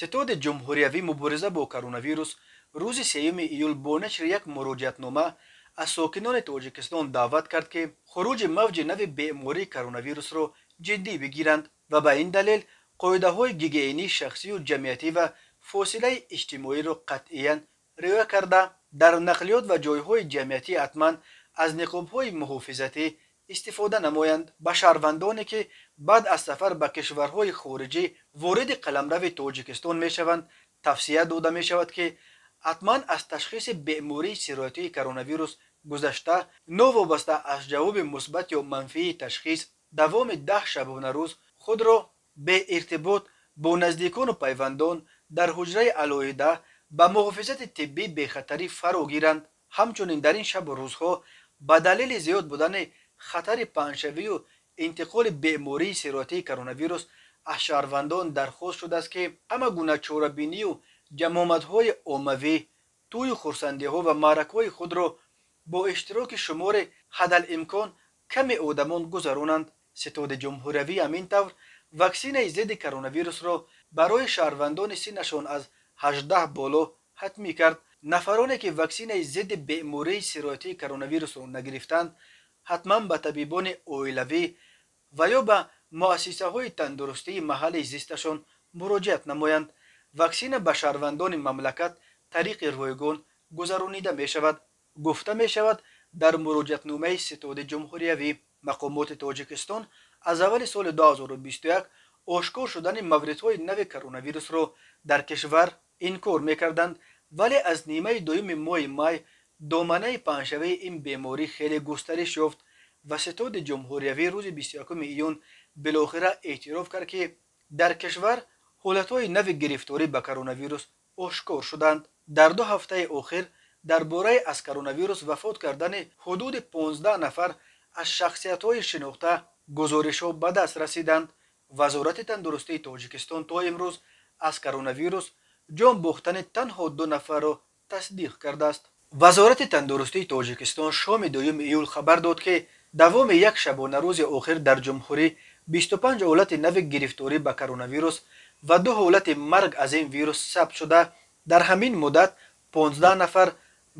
ситоди ҷумҳуриявӣ мубориза бо коронавирус рӯзи сеюми июл бо нашр як муроҷиатнома аз сокинони тоҷикистон даъват кард ки хуруҷи мавҷи нави бемории коронавирусро ҷиддӣ бигиранд ва ба ин далел қоидаҳои гигиенӣ шахсию ҷамъиятӣ ва фосилаи иҷтимоиро қатъиян риоя карда дар нақлиёт ва ҷойҳои ҷамъиятӣ ҳатман аз ниқобҳои муҳофизатӣ истифода намоянд ба шаҳрвандоне ки баъд аз сафар ба кишварҳои хориҷӣ вориди қаламрави тоҷикистон мешаванд тавсия дода мешавад ки ҳатман аз ташхиси бемории сироятии коронавирус гузашта новобаста аз ҷавоби мусбат ё манфии ташхис давоми даҳ шабонарӯз худро беиртибот бо наздикону пайвандон дар ҳуҷраи алоҳида ба муҳофизати тиббӣ бехатарӣ фаро гиранд ҳамчунин дар ин шабу рӯзҳо ба далели зиёд будани خطر پنشوی و انتقال بیماری سیراتی کرونا ویروس از شهروندان درخواست شده است که همه گونه چورابینی و جمامت های اوموی توی خورسندی ها و مرک های خود را با اشتراک شمار حدال امکان کمی آدمان گذرانند ستاد جمهوروی همین طور وکسین ضد کرونا ویروس را برای شهروندان سینشان از 18 بالا حتمی کرد نفرانی که وکسین ضد بیماری سیراتی کرونا ویروس را نگرفتند حتما به طبیبان اویلوی و یا به مؤسسه های تندرستی محل زیستشان مراجعه نمایند واکسین به شهروندان مملکت طریق رایگان گذرانیده می شود گفته می شود در مراجعه نامه ستاد جمهوریوی مقامات تاجیکستان از اول سال 2021 آشکار شدن موردهای های نو کرونا ویروس را در کشور این کار می کردند ولی از نیمه دویم ماه مای, مای доманаи паҳншавии ин беморӣ хеле густариш ёфт ва ситоди ҷумҳуриявӣ рӯзи 21 июн билохира эътироф кард ки дар кишвар ҳолатҳои нави гирифторӣ ба коронавирус ошкор шуданд дар ду ҳафтаи охир дар бораи аз коронавирус вафот кардани ҳудуди 15 нафар аз шахсиятҳои шинохта гузоришҳо ба даст расиданд вазорати тандурустии тоҷикистон то имрӯз аз коронавирус ҷон бохтани танҳо ду нафарро тасдиқ кардааст вазорати тандурустии тоҷикистон шоми дуюми июл хабар дод ки давоми як шабонарӯзи охир дар ҷумҳурӣ бисту панҷ ҳолати нави гирифторӣ ба коронавирус ва ду ҳолати марг аз ин вирус сабт шуда дар ҳамин муддат понздаҳ нафар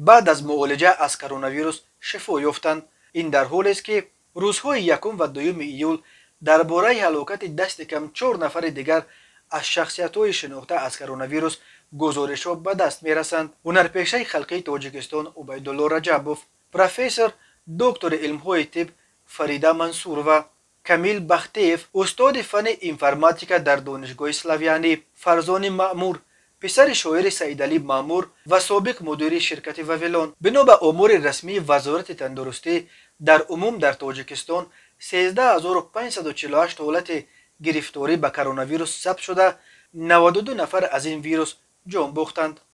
баъд аз муолиҷа аз коронавирус шифо ёфтанд ин дар ҳолест ки рӯзҳои якум ва дуюми июл дар бораи ҳалокати дасти кам чор нафари дигар аз шахсиятҳои шинохта аз коронавирус гузоришҳо ба даст мерасанд ҳунарпешаи халқии тоҷикистон убайдулло раҷабов профессор доктори илмҳои тиб фарида мансурова камил бахтеев устоди фани информатика дар донишгоҳи славянӣ фарзони маъмур писари шоири саидалӣ маъмур ва собиқ мудири ширкати вавилон бино ба омури расмии вазорати тандурустӣ дар умум дар тоҷикистон 13548 ҳолати гирифторӣ ба коронавирус сабт шуда, 92 нафар аз ин вирус ҷон бохтанд.